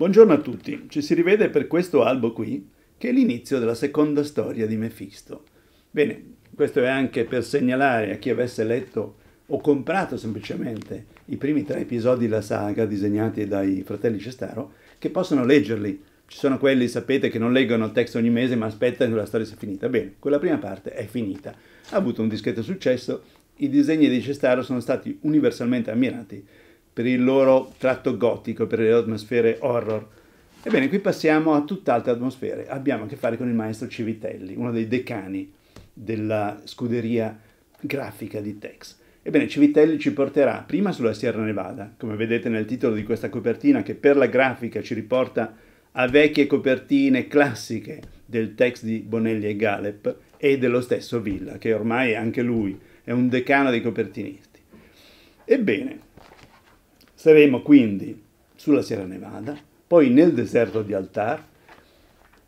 Buongiorno a tutti, ci si rivede per questo albo qui, che è l'inizio della seconda storia di Mefisto. Bene, questo è anche per segnalare a chi avesse letto o comprato semplicemente i primi tre episodi della saga disegnati dai fratelli Cestaro, che possono leggerli. Ci sono quelli, sapete, che non leggono il testo ogni mese ma aspettano che la storia sia finita. Bene, quella prima parte è finita. Ha avuto un discreto successo, i disegni di Cestaro sono stati universalmente ammirati per il loro tratto gotico, per le atmosfere horror. Ebbene, qui passiamo a tutt'altre atmosfere. Abbiamo a che fare con il maestro Civitelli, uno dei decani della scuderia grafica di Tex. Ebbene, Civitelli ci porterà prima sulla Sierra Nevada, come vedete nel titolo di questa copertina, che per la grafica ci riporta a vecchie copertine classiche del Tex di Bonelli e Gallup e dello stesso Villa, che ormai anche lui è un decano dei copertinisti. Ebbene, Saremo quindi sulla Sierra Nevada, poi nel deserto di Altar,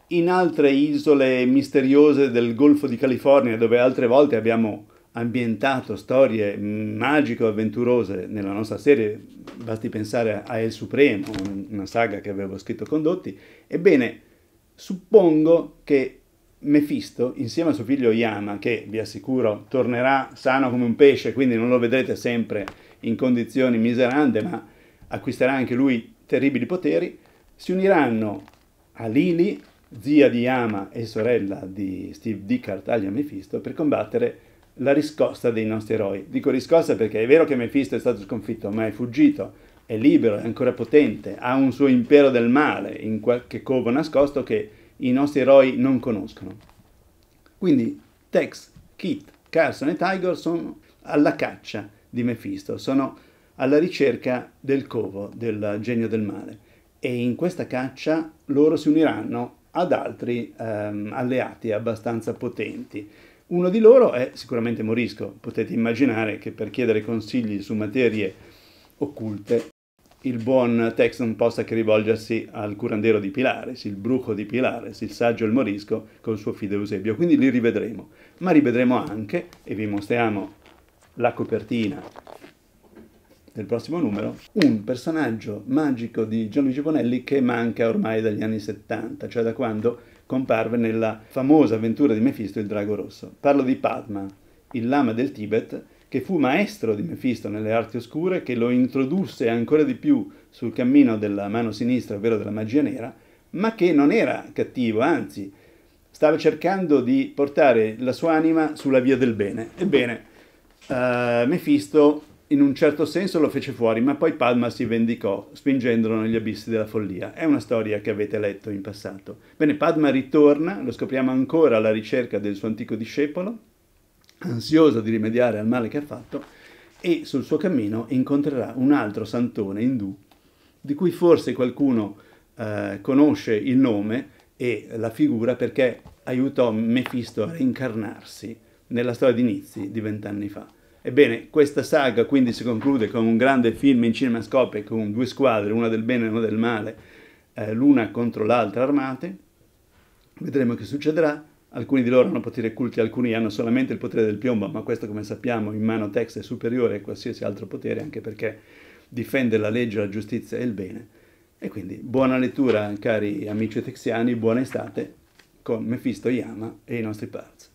in altre isole misteriose del Golfo di California dove altre volte abbiamo ambientato storie magiche e avventurose nella nostra serie, basti pensare a El Supremo, una saga che avevo scritto condotti, ebbene suppongo che Mephisto, insieme a suo figlio Yama, che vi assicuro tornerà sano come un pesce, quindi non lo vedrete sempre in condizioni miserande, ma acquisterà anche lui terribili poteri, si uniranno a Lili, zia di Yama e sorella di Steve Dickard, alia Mephisto, per combattere la riscossa dei nostri eroi. Dico riscossa perché è vero che Mephisto è stato sconfitto, ma è fuggito, è libero, è ancora potente, ha un suo impero del male in qualche covo nascosto che i nostri eroi non conoscono. Quindi Tex, Kit, Carson e Tiger sono alla caccia di Mephisto, sono alla ricerca del covo, del genio del male. E in questa caccia loro si uniranno ad altri ehm, alleati abbastanza potenti. Uno di loro è sicuramente Morisco. Potete immaginare che per chiedere consigli su materie occulte il buon non possa che rivolgersi al curandero di Pilares, il bruco di Pilares, il saggio il morisco col suo figlio Eusebio. Quindi li rivedremo, ma rivedremo anche, e vi mostriamo la copertina del prossimo numero, un personaggio magico di Gianluigi Bonelli che manca ormai dagli anni 70, cioè da quando comparve nella famosa avventura di Mephisto il Drago Rosso. Parlo di Padma, il lama del Tibet, che fu maestro di Mefisto nelle arti oscure, che lo introdusse ancora di più sul cammino della mano sinistra, ovvero della magia nera, ma che non era cattivo, anzi, stava cercando di portare la sua anima sulla via del bene. Ebbene, uh, eh, Mefisto in un certo senso lo fece fuori, ma poi Palma si vendicò, spingendolo negli abissi della follia. È una storia che avete letto in passato. Bene, Padma ritorna, lo scopriamo ancora alla ricerca del suo antico discepolo, ansioso di rimediare al male che ha fatto, e sul suo cammino incontrerà un altro santone indù, di cui forse qualcuno eh, conosce il nome e la figura perché aiutò Mefisto a reincarnarsi nella storia di Nizzi di vent'anni fa. Ebbene, questa saga quindi si conclude con un grande film in cinemascope con due squadre, una del bene e una del male, eh, l'una contro l'altra armate. Vedremo che succederà. Alcuni di loro hanno potere culti, alcuni hanno solamente il potere del piombo, ma questo come sappiamo in mano text è superiore a qualsiasi altro potere, anche perché difende la legge, la giustizia e il bene. E quindi buona lettura cari amici texiani, buona estate con Mefisto Yama e i nostri parts.